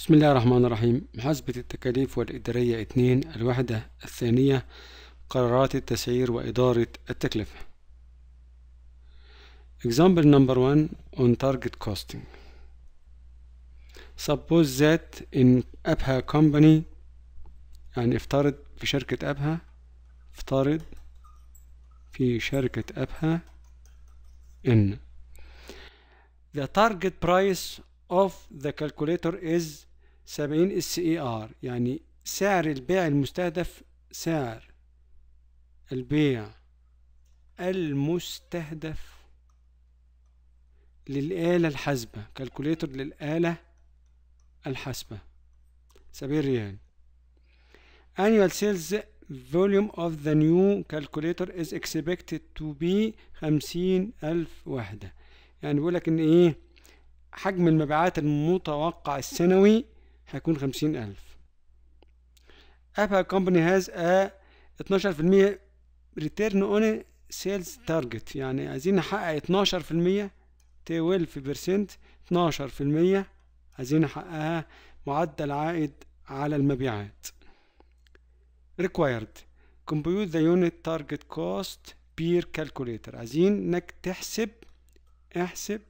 بسم الله الرحمن الرحيم محاسبة التكاليف والإدارية 2 الوحدة الثانية قرارات التسعير وإدارة التكلفة Example number 1 on target costing Suppose that in أبها company يعني افترض في شركة أبها افترض في شركة أبها إن The target price of the calculator is 70 اس اي ار يعني سعر البيع المستهدف سعر البيع المستهدف للآلة الحاسبة كالكوليتر للآلة الحاسبة 70 ريال annual sales volume of the new calculator is expected to be ألف وحدة يعني بيقول لك ان ايه حجم المبيعات المتوقع السنوي هيكون خمسين ألف أبا كومباني هاز أ اتناشر في المية ريتيرن أون سيلز تارجت يعني عايزين نحقق اتناشر في المية تويلف بيرسنت اتناشر في المية عايزين نحققها معدل عائد على المبيعات required compute the unit target cost بير calculator عايزين انك تحسب احسب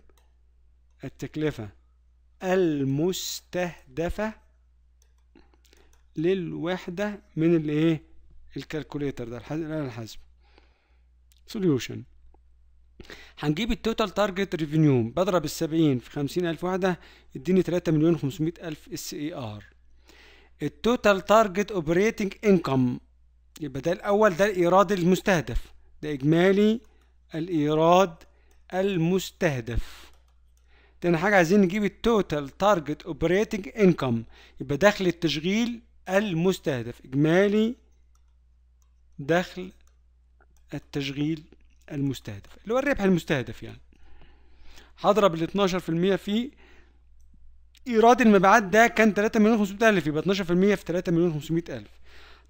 التكلفة المستهدفة للوحدة من الايه الكالكوليتر ده الآلة الحاسبة سوليوشن هنجيب التوتال تارجت ريفينيو بضرب السبعين في خمسين ألف وحدة اديني تلاتة مليون خمسمائة ألف اس اي ار التوتال تارجت اوبريتنج انكم يبقى ده الأول ده الإيراد المستهدف ده إجمالي الإيراد المستهدف تاني حاجة عايزين نجيب التوتال تارجت اوبريتنج انكم يبقى دخل التشغيل المستهدف إجمالي دخل التشغيل المستهدف اللي هو الربح المستهدف يعني هضرب ال 12% في ايراد المبيعات ده كان 3 مليون و 500 الف يبقى 12% في 3 مليون و 500 الف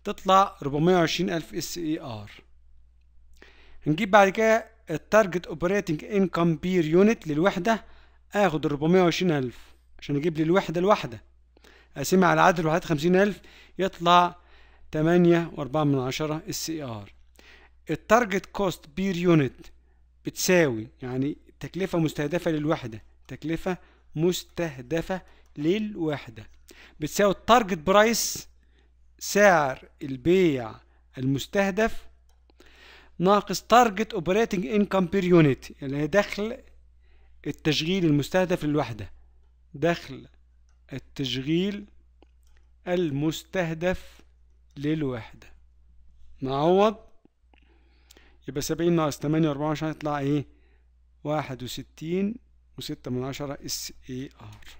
تطلع 420 الف اس اي ار هنجيب بعد كده التارجت اوبريتنج انكم بير يونت للوحده اخد 420 الف عشان اجيب لي الوحدة الواحدة اقسمها على عدد الوحدات 50 الف يطلع واربعة من عشرة السي ار التارجت كوست بير يونت بتساوي يعني تكلفة مستهدفة للوحدة تكلفة مستهدفة للوحدة بتساوي التارجت برايس سعر البيع المستهدف ناقص تارجت اوبريتنج انكم بير يونت يعني دخل التشغيل المستهدف للوحدة دخل التشغيل المستهدف للوحدة نعوض يبقى سبعين ناقص تمانية وأربعة وعشرة يطلع إيه واحد وستين وستة من عشرة اس اي ار